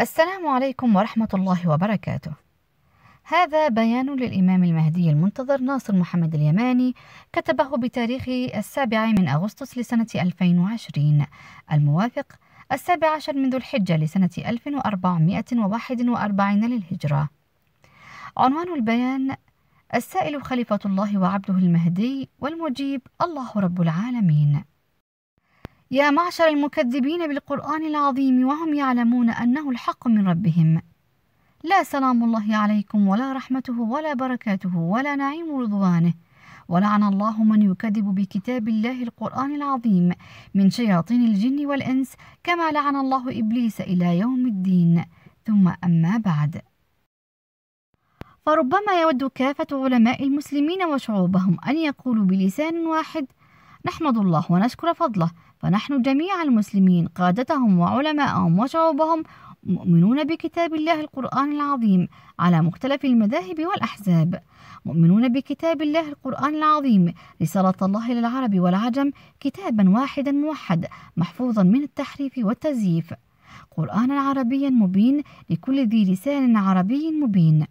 السلام عليكم ورحمة الله وبركاته. هذا بيان للإمام المهدي المنتظر ناصر محمد اليماني كتبه بتاريخ السابع من أغسطس لسنة 2020 الموافق السابع عشر من ذو الحجة لسنة 1441 للهجرة. عنوان البيان السائل خليفة الله وعبده المهدي والمجيب الله رب العالمين. يا معشر المكذبين بالقرآن العظيم وهم يعلمون أنه الحق من ربهم لا سلام الله عليكم ولا رحمته ولا بركاته ولا نعيم رضوانه ولعن الله من يكذب بكتاب الله القرآن العظيم من شياطين الجن والإنس كما لعن الله إبليس إلى يوم الدين ثم أما بعد فربما يود كافة علماء المسلمين وشعوبهم أن يقولوا بلسان واحد نحمد الله ونشكر فضله فنحن جميع المسلمين قادتهم وعلماءهم وشعوبهم مؤمنون بكتاب الله القرآن العظيم على مختلف المذاهب والأحزاب مؤمنون بكتاب الله القرآن العظيم رسالة الله للعرب والعجم كتابا واحدا موحد محفوظا من التحريف والتزييف قرآنا عربيا مبين لكل ذي لسان عربي مبين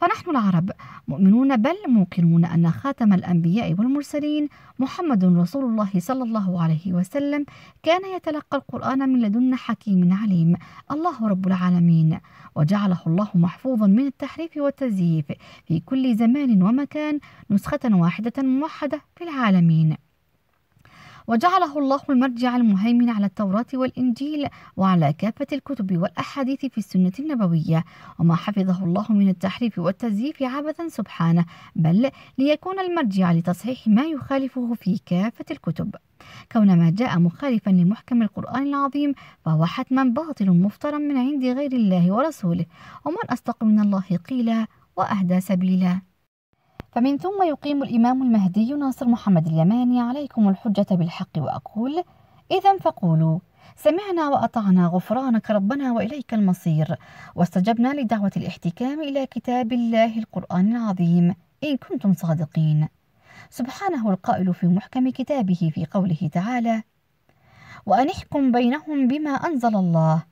فنحن العرب مؤمنون بل موقنون أن خاتم الأنبياء والمرسلين محمد رسول الله صلى الله عليه وسلم كان يتلقى القرآن من لدن حكيم عليم الله رب العالمين وجعله الله محفوظا من التحريف والتزييف في كل زمان ومكان نسخة واحدة موحدة في العالمين وجعله الله المرجع المهيمن على التوراة والإنجيل وعلى كافة الكتب والأحاديث في السنة النبوية وما حفظه الله من التحريف والتزييف عبثا سبحانه بل ليكون المرجع لتصحيح ما يخالفه في كافة الكتب كون ما جاء مخالفا لمحكم القرآن العظيم فهو حتما باطل مفترا من عند غير الله ورسوله ومن أصدق من الله قيلا وأهدى سبيلا فمن ثم يقيم الإمام المهدي ناصر محمد اليماني عليكم الحجة بالحق وأقول إذا فقولوا سمعنا وأطعنا غفرانك ربنا وإليك المصير واستجبنا لدعوة الاحتكام إلى كتاب الله القرآن العظيم إن كنتم صادقين سبحانه القائل في محكم كتابه في قوله تعالى وأنحكم بينهم بما أنزل الله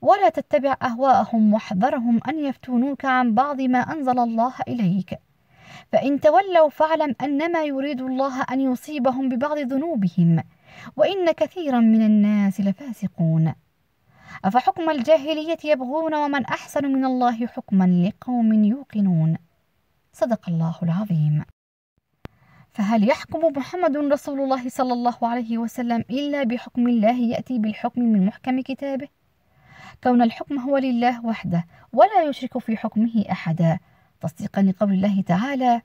ولا تتبع أهواءهم واحذرهم أن يفتونوك عن بعض ما أنزل الله إليك فإن تولوا فاعلم أنما يريد الله أن يصيبهم ببعض ذنوبهم وإن كثيرا من الناس لفاسقون أفحكم الجاهلية يبغون ومن أحسن من الله حكما لقوم يوقنون صدق الله العظيم فهل يحكم محمد رسول الله صلى الله عليه وسلم إلا بحكم الله يأتي بالحكم من محكم كتابه؟ كون الحكم هو لله وحده ولا يشرك في حكمه أحدا تصديقا لقول الله تعالى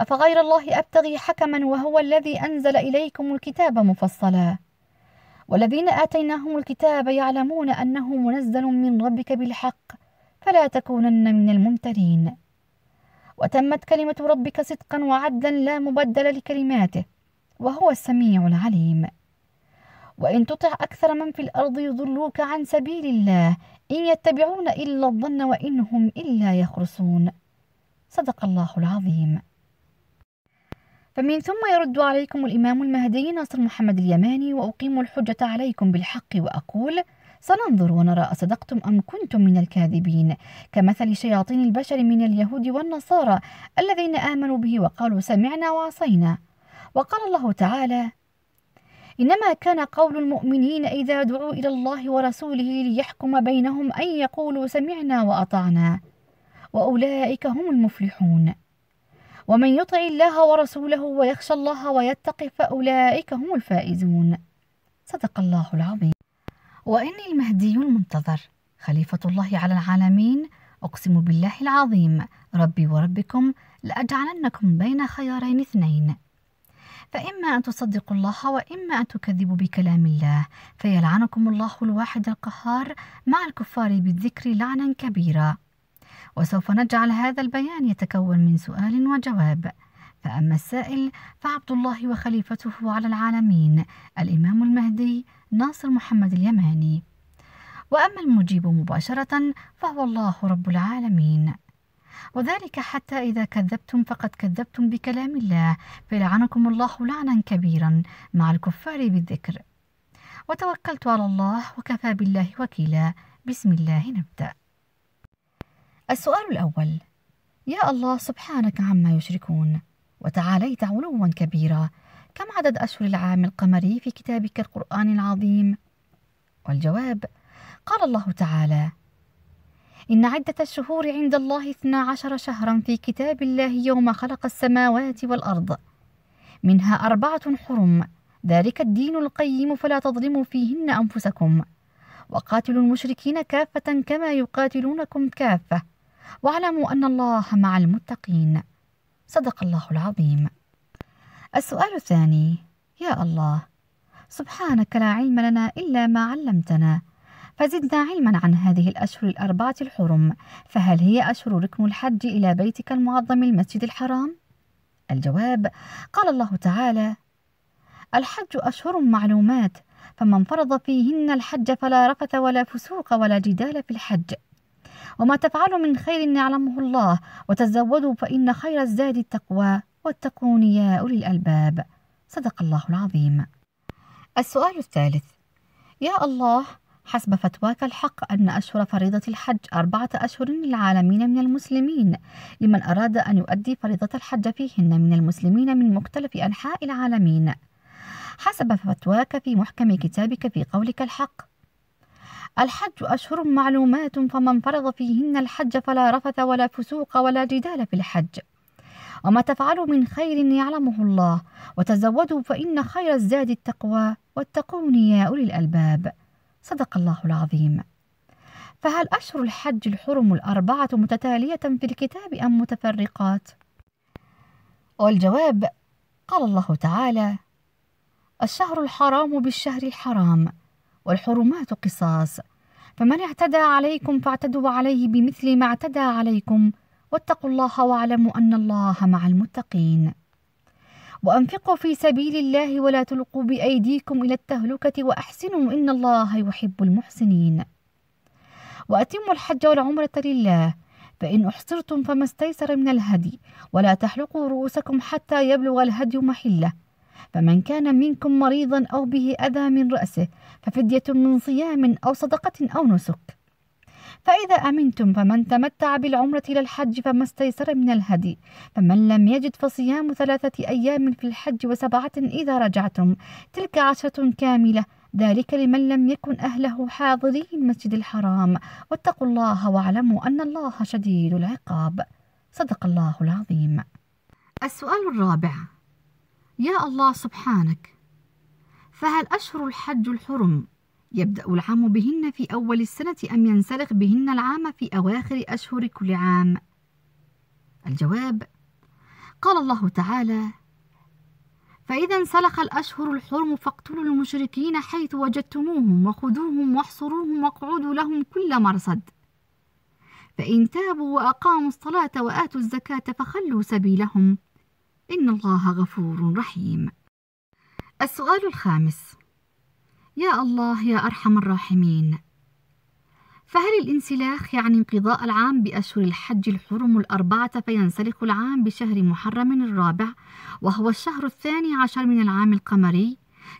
أفغير الله أبتغي حكما وهو الذي أنزل إليكم الكتاب مفصلا والذين آتيناهم الكتاب يعلمون أنه منزل من ربك بالحق فلا تكونن من الممترين وتمت كلمة ربك صدقا وعدلا لا مبدل لكلماته وهو السميع العليم وإن تطع أكثر من في الأرض يضلوك عن سبيل الله إن يتبعون إلا الظن وإن هم إلا يخرصون صدق الله العظيم فمن ثم يرد عليكم الإمام المهدي ناصر محمد اليماني وأقيم الحجة عليكم بالحق وأقول سننظر ونرى أصدقتم أم كنتم من الكاذبين كمثل شياطين البشر من اليهود والنصارى الذين آمنوا به وقالوا سمعنا وعصينا وقال الله تعالى إنما كان قول المؤمنين إذا دعوا إلى الله ورسوله ليحكم بينهم أن يقولوا سمعنا وأطعنا وأولئك هم المفلحون ومن يطع الله ورسوله ويخشى الله ويتق فأولئك هم الفائزون صدق الله العظيم وإني المهدي المنتظر خليفة الله على العالمين أقسم بالله العظيم ربي وربكم لأجعلنكم بين خيارين اثنين فإما أن تصدقوا الله وإما أن تكذبوا بكلام الله فيلعنكم الله الواحد القهار مع الكفار بالذكر لعنا كبيرا وسوف نجعل هذا البيان يتكون من سؤال وجواب فأما السائل فعبد الله وخليفته على العالمين الإمام المهدي ناصر محمد اليماني وأما المجيب مباشرة فهو الله رب العالمين وذلك حتى إذا كذبتم فقد كذبتم بكلام الله فلعنكم الله لعنا كبيرا مع الكفار بالذكر وتوكلت على الله وكفى بالله وكيلا بسم الله نبدأ السؤال الأول يا الله سبحانك عما يشركون وتعاليت علوا كبيرا كم عدد أشهر العام القمري في كتابك القرآن العظيم؟ والجواب قال الله تعالى إن عدة الشهور عند الله اثنا عشر شهرا في كتاب الله يوم خلق السماوات والأرض منها أربعة حرم ذلك الدين القيم فلا تظلموا فيهن أنفسكم وقاتلوا المشركين كافة كما يقاتلونكم كافة واعلموا أن الله مع المتقين صدق الله العظيم السؤال الثاني يا الله سبحانك لا علم لنا إلا ما علمتنا فزدنا علما عن هذه الأشهر الأربعة الحرم فهل هي أشهر ركن الحج إلى بيتك المعظم المسجد الحرام؟ الجواب قال الله تعالى الحج أشهر معلومات فمن فرض فيهن الحج فلا رفث ولا فسوق ولا جدال في الحج وما تفعلوا من خير يعلمه الله وتزودوا فإن خير الزاد التقوى واتقون يا أولي الألباب صدق الله العظيم السؤال الثالث يا الله حسب فتواك الحق أن أشهر فريضة الحج أربعة أشهر للعالمين من المسلمين لمن أراد أن يؤدي فريضة الحج فيهن من المسلمين من مختلف أنحاء العالمين حسب فتواك في محكم كتابك في قولك الحق الحج أشهر معلومات فمن فرض فيهن الحج فلا رفث ولا فسوق ولا جدال في الحج وما تفعلوا من خير يعلمه الله وتزودوا فإن خير الزاد التقوى واتقون يا أولي الألباب صدق الله العظيم فهل أشهر الحج الحرم الأربعة متتالية في الكتاب أم متفرقات؟ والجواب قال الله تعالى الشهر الحرام بالشهر الحرام والحرمات قصاص فمن اعتدى عليكم فاعتدوا عليه بمثل ما اعتدى عليكم واتقوا الله واعلموا أن الله مع المتقين وأنفقوا في سبيل الله ولا تلقوا بأيديكم إلى التهلكة وأحسنوا إن الله يحب المحسنين وأتموا الحج والعمرة لله فإن أحصرتم فما استيسر من الهدي ولا تحلقوا رؤوسكم حتى يبلغ الهدي محله فمن كان منكم مريضا أو به أذى من رأسه ففدية من صيام أو صدقة أو نسك فإذا أمنتم فمن تمتع بالعمرة إلى الحج فما استيسر من الهدي فمن لم يجد فصيام ثلاثة أيام في الحج وسبعة إذا رجعتم تلك عشرة كاملة ذلك لمن لم يكن أهله حاضري المسجد الحرام واتقوا الله واعلموا أن الله شديد العقاب صدق الله العظيم السؤال الرابع يا الله سبحانك فهل أشهر الحج الحرم يبدأ العام بهن في أول السنة أم ينسلخ بهن العام في أواخر أشهر كل عام؟ الجواب قال الله تعالى فإذا انسلخ الأشهر الحرم فاقتلوا المشركين حيث وجدتموهم وخذوهم واحصروهم واقعدوا لهم كل مرصد فإن تابوا وأقاموا الصلاة وآتوا الزكاة فخلوا سبيلهم إن الله غفور رحيم السؤال الخامس يا الله يا أرحم الراحمين فهل الانسلاخ يعني انقضاء العام بأشهر الحج الحرم الأربعة فينسلخ العام بشهر محرم الرابع وهو الشهر الثاني عشر من العام القمري؟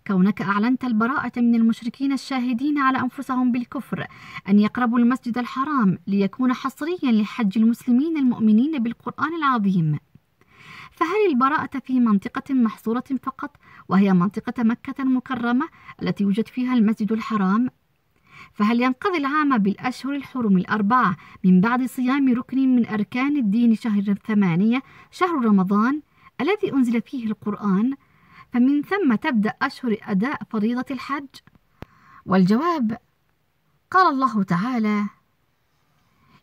كونك أعلنت البراءة من المشركين الشاهدين على أنفسهم بالكفر أن يقربوا المسجد الحرام ليكون حصريا لحج المسلمين المؤمنين بالقرآن العظيم فهل البراءة في منطقة محصورة فقط وهي منطقة مكة المكرمة التي يوجد فيها المسجد الحرام؟ فهل ينقضي العام بالأشهر الحرم الأربعة من بعد صيام ركن من أركان الدين شهر الثمانية شهر رمضان الذي أنزل فيه القرآن؟ فمن ثم تبدأ أشهر أداء فريضة الحج؟ والجواب قال الله تعالى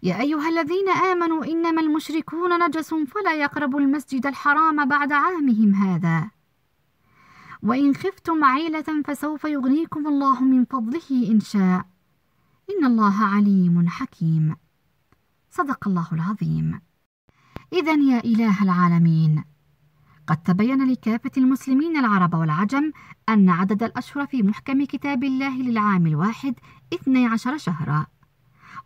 يا أيها الذين آمنوا إنما المشركون نجس فلا يقربوا المسجد الحرام بعد عامهم هذا وإن خفتم عيلة فسوف يغنيكم الله من فضله إن شاء إن الله عليم حكيم صدق الله العظيم إذا يا إله العالمين قد تبين لكافة المسلمين العرب والعجم أن عدد الأشهر في محكم كتاب الله للعام الواحد 12 شهراً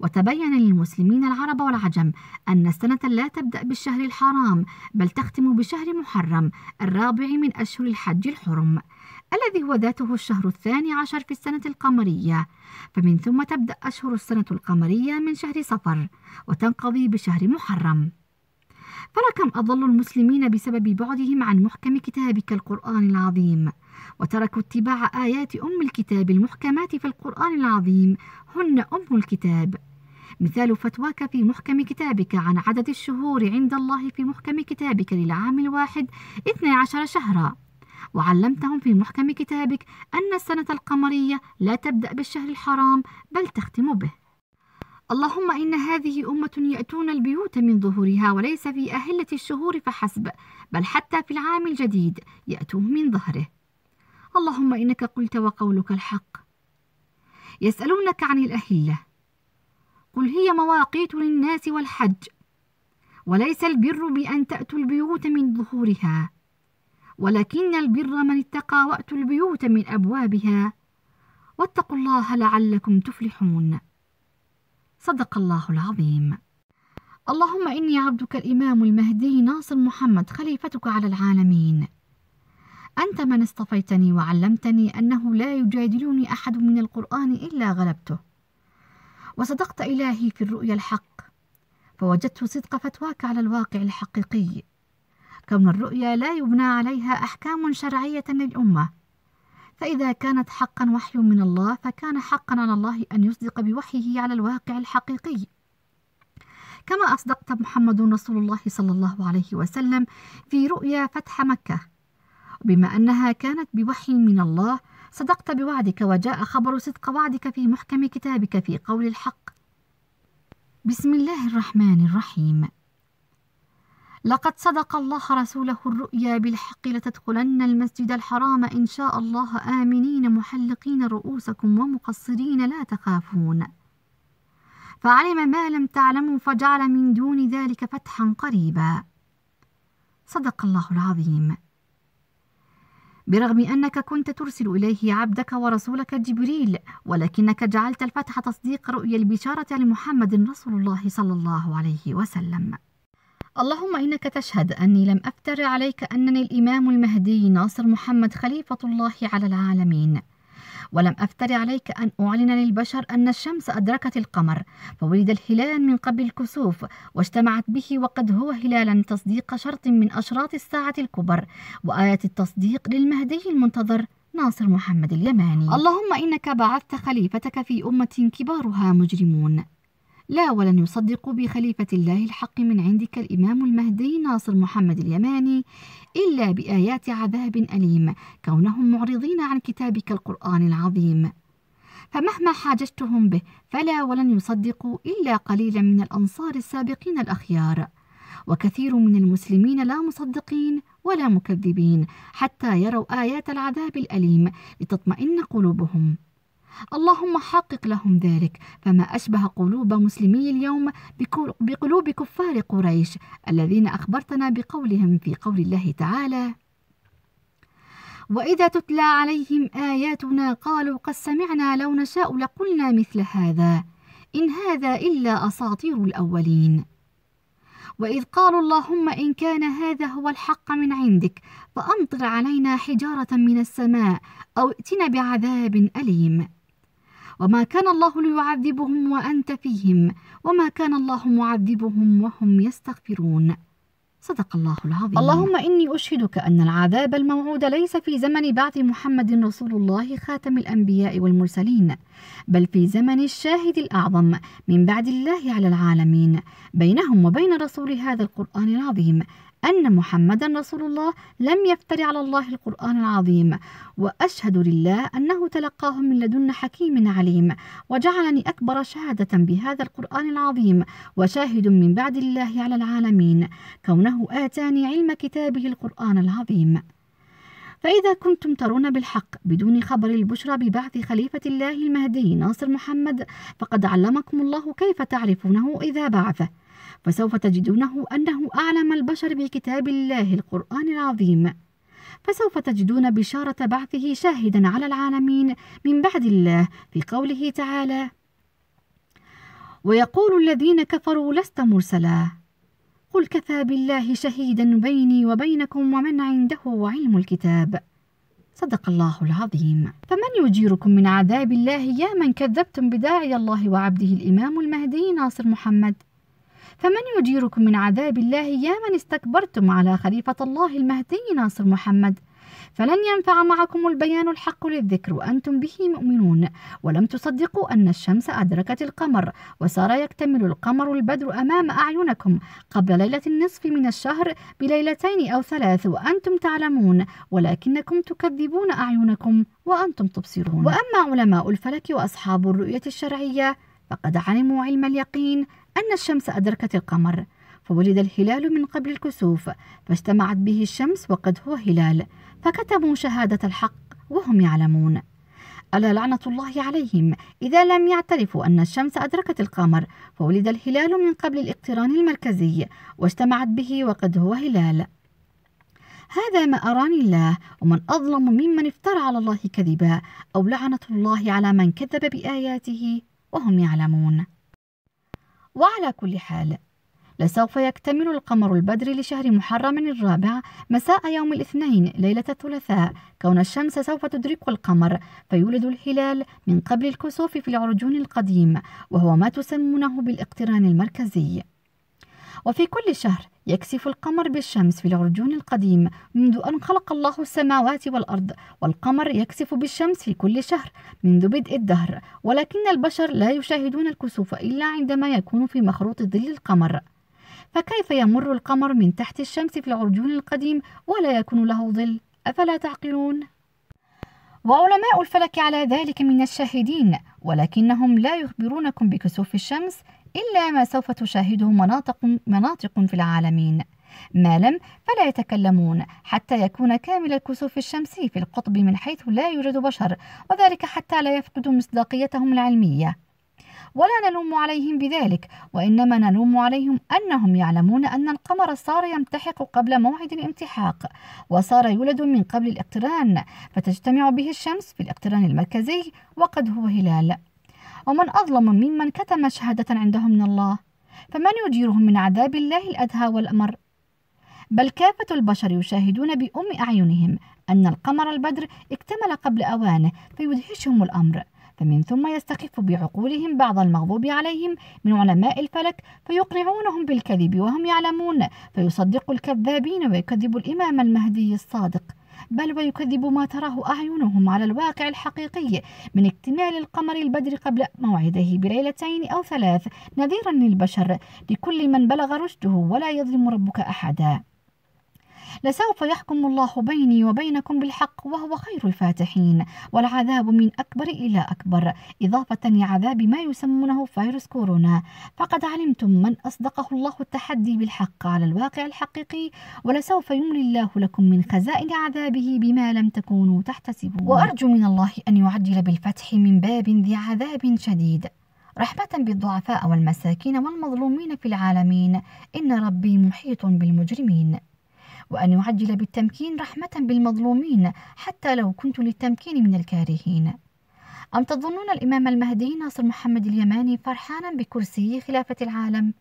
وتبين للمسلمين العرب والعجم أن السنة لا تبدأ بالشهر الحرام بل تختم بشهر محرم الرابع من أشهر الحج الحرم الذي هو ذاته الشهر الثاني عشر في السنة القمرية فمن ثم تبدأ أشهر السنة القمرية من شهر صفر وتنقضي بشهر محرم فلكم أضل المسلمين بسبب بعدهم عن محكم كتابك القرآن العظيم وتركوا اتباع آيات أم الكتاب المحكمات في القرآن العظيم هن أم الكتاب مثال فتواك في محكم كتابك عن عدد الشهور عند الله في محكم كتابك للعام الواحد 12 شهرا وعلمتهم في محكم كتابك أن السنة القمرية لا تبدأ بالشهر الحرام بل تختم به اللهم إن هذه أمة يأتون البيوت من ظهورها وليس في أهلة الشهور فحسب بل حتى في العام الجديد يأتوه من ظهره اللهم إنك قلت وقولك الحق يسألونك عن الأهلة قل هي مواقيت للناس والحج وليس البر بأن تأتوا البيوت من ظهورها ولكن البر من اتقى وأتوا البيوت من أبوابها واتقوا الله لعلكم تفلحون صدق الله العظيم اللهم إني عبدك الإمام المهدي ناصر محمد خليفتك على العالمين أنت من اصطفيتني وعلمتني أنه لا يجادلني أحد من القرآن إلا غلبته وصدقت إلهي في الرؤيا الحق فوجدت صدق فتواك على الواقع الحقيقي كون الرؤيا لا يبنى عليها أحكام شرعية للأمة فإذا كانت حقا وحي من الله فكان حقا على الله أن يصدق بوحيه على الواقع الحقيقي كما أصدقت محمد رسول الله صلى الله عليه وسلم في رؤيا فتح مكة بما أنها كانت بوحي من الله صدقت بوعدك وجاء خبر صدق وعدك في محكم كتابك في قول الحق بسم الله الرحمن الرحيم لقد صدق الله رسوله الرؤيا بالحق لتدخلن المسجد الحرام إن شاء الله آمنين محلقين رؤوسكم ومقصرين لا تخافون فعلم ما لم تعلموا فجعل من دون ذلك فتحا قريبا صدق الله العظيم برغم أنك كنت ترسل إليه عبدك ورسولك جبريل ولكنك جعلت الفتح تصديق رؤيا البشارة لمحمد رسول الله صلى الله عليه وسلم اللهم إنك تشهد أني لم أفتر عليك أنني الإمام المهدي ناصر محمد خليفة الله على العالمين ولم أفتر عليك أن أعلن للبشر أن الشمس أدركت القمر فولد الهلال من قبل الكسوف واجتمعت به وقد هو هلالا تصديق شرط من أشراط الساعة الكبر وآية التصديق للمهدي المنتظر ناصر محمد اليماني اللهم إنك بعثت خليفتك في أمة كبارها مجرمون لا ولن يصدقوا بخليفة الله الحق من عندك الإمام المهدي ناصر محمد اليماني إلا بآيات عذاب أليم كونهم معرضين عن كتابك القرآن العظيم فمهما حاججتهم به فلا ولن يصدقوا إلا قليلا من الأنصار السابقين الأخيار وكثير من المسلمين لا مصدقين ولا مكذبين حتى يروا آيات العذاب الأليم لتطمئن قلوبهم اللهم حقق لهم ذلك فما أشبه قلوب مسلمي اليوم بقلوب كفار قريش الذين أخبرتنا بقولهم في قول الله تعالى وإذا تتلى عليهم آياتنا قالوا قد سمعنا لو نشاء لقلنا مثل هذا إن هذا إلا أساطير الأولين وإذ قالوا اللهم إن كان هذا هو الحق من عندك فأمطر علينا حجارة من السماء أو ائتنا بعذاب أليم وما كان الله ليعذبهم وأنت فيهم وما كان الله معذبهم وهم يستغفرون صدق الله العظيم اللهم إني أشهدك أن العذاب الموعود ليس في زمن بعث محمد رسول الله خاتم الأنبياء والمرسلين بل في زمن الشاهد الأعظم من بعد الله على العالمين بينهم وبين رسول هذا القرآن العظيم أن محمدا رسول الله لم يفتر على الله القرآن العظيم وأشهد لله أنه تلقاه من لدن حكيم عليم وجعلني أكبر شهادة بهذا القرآن العظيم وشاهد من بعد الله على العالمين كونه آتاني علم كتابه القرآن العظيم فإذا كنتم ترون بالحق بدون خبر البشرى ببعث خليفة الله المهدي ناصر محمد فقد علمكم الله كيف تعرفونه إذا بعثه فسوف تجدونه أنه أعلم البشر بكتاب الله القرآن العظيم فسوف تجدون بشارة بعثه شاهدا على العالمين من بعد الله في قوله تعالى ويقول الذين كفروا لست مرسلا قل كفى بالله شهيدا بيني وبينكم ومن عنده علم الكتاب صدق الله العظيم فمن يجيركم من عذاب الله يا من كذبتم بداعي الله وعبده الإمام المهدي ناصر محمد فمن يجيركم من عذاب الله يا من استكبرتم على خليفة الله المهدي ناصر محمد فلن ينفع معكم البيان الحق للذكر وأنتم به مؤمنون ولم تصدقوا أن الشمس أدركت القمر وصار يكتمل القمر البدر أمام أعينكم قبل ليلة النصف من الشهر بليلتين أو ثلاث وأنتم تعلمون ولكنكم تكذبون أعينكم وأنتم تبصرون وأما علماء الفلك وأصحاب الرؤية الشرعية فقد علموا علم اليقين أن الشمس أدركت القمر فولد الهلال من قبل الكسوف فاجتمعت به الشمس وقد هو هلال فكتبوا شهادة الحق وهم يعلمون ألا لعنة الله عليهم إذا لم يعترفوا أن الشمس أدركت القمر فولد الهلال من قبل الاقتران المركزي واجتمعت به وقد هو هلال هذا ما أراني الله ومن أظلم ممن افترى على الله كذبا أو لعنة الله على من كذب بآياته وهم يعلمون وعلى كل حال لسوف يكتمل القمر البدري لشهر محرم الرابع مساء يوم الاثنين ليلة الثلاثاء كون الشمس سوف تدرك القمر فيولد الهلال من قبل الكسوف في العرجون القديم وهو ما تسمونه بالاقتران المركزي وفي كل شهر يكسف القمر بالشمس في العرجون القديم منذ أن خلق الله السماوات والأرض والقمر يكسف بالشمس في كل شهر منذ بدء الدهر ولكن البشر لا يشاهدون الكسوف إلا عندما يكون في مخروط ظل القمر فكيف يمر القمر من تحت الشمس في العرجون القديم ولا يكون له ظل أفلا تعقلون؟ وعلماء الفلك على ذلك من الشاهدين ولكنهم لا يخبرونكم بكسوف الشمس إلا ما سوف تشاهده مناطق, مناطق في العالمين ما لم فلا يتكلمون حتى يكون كامل الكسوف الشمسي في القطب من حيث لا يوجد بشر وذلك حتى لا يفقدوا مصداقيتهم العلمية ولا نلوم عليهم بذلك وإنما نلوم عليهم أنهم يعلمون أن القمر صار يمتحق قبل موعد الامتحاق وصار يولد من قبل الاقتران فتجتمع به الشمس في الاقتران المركزي وقد هو هلال ومن أظلم ممن كتم شهادة عنده من الله فمن يجيرهم من عذاب الله الأدهى والأمر بل كافة البشر يشاهدون بأم أعينهم أن القمر البدر اكتمل قبل أوانه فيدهشهم الأمر فمن ثم يستخف بعقولهم بعض المغضوب عليهم من علماء الفلك فيقنعونهم بالكذب وهم يعلمون فيصدق الكذابين ويكذب الإمام المهدي الصادق بل ويكذب ما تراه أعينهم على الواقع الحقيقي من اكتمال القمر البدر قبل موعده بليلتين أو ثلاث نذيرا للبشر لكل من بلغ رشده ولا يظلم ربك أحدا لسوف يحكم الله بيني وبينكم بالحق وهو خير الفاتحين والعذاب من أكبر إلى أكبر إضافة لعذاب ما يسمونه فيروس كورونا فقد علمتم من أصدقه الله التحدي بالحق على الواقع الحقيقي ولسوف يملي الله لكم من خزائن عذابه بما لم تكونوا تحتسبون وأرجو من الله أن يعجل بالفتح من باب ذي عذاب شديد رحمة بالضعفاء والمساكين والمظلومين في العالمين إن ربي محيط بالمجرمين وأن يعجل بالتمكين رحمة بالمظلومين حتى لو كنت للتمكين من الكارهين أم تظنون الإمام المهدي ناصر محمد اليماني فرحانا بكرسي خلافة العالم؟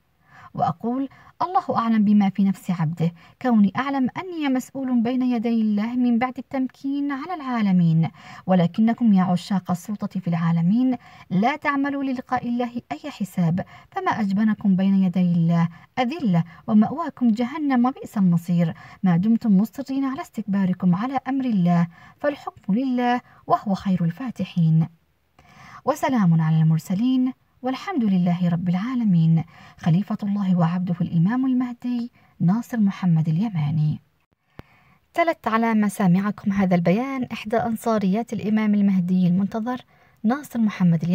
وأقول الله أعلم بما في نفس عبده كوني أعلم أني مسؤول بين يدي الله من بعد التمكين على العالمين ولكنكم يا عشاق السلطة في العالمين لا تعملوا للقاء الله أي حساب فما أجبنكم بين يدي الله أذلة ومأواكم جهنم وبئس المصير ما دمتم مصرين على استكباركم على أمر الله فالحكم لله وهو خير الفاتحين وسلام على المرسلين والحمد لله رب العالمين خليفة الله وعبده الإمام المهدي ناصر محمد اليماني تلت على مسامعكم هذا البيان إحدى أنصاريات الإمام المهدي المنتظر ناصر محمد اليماني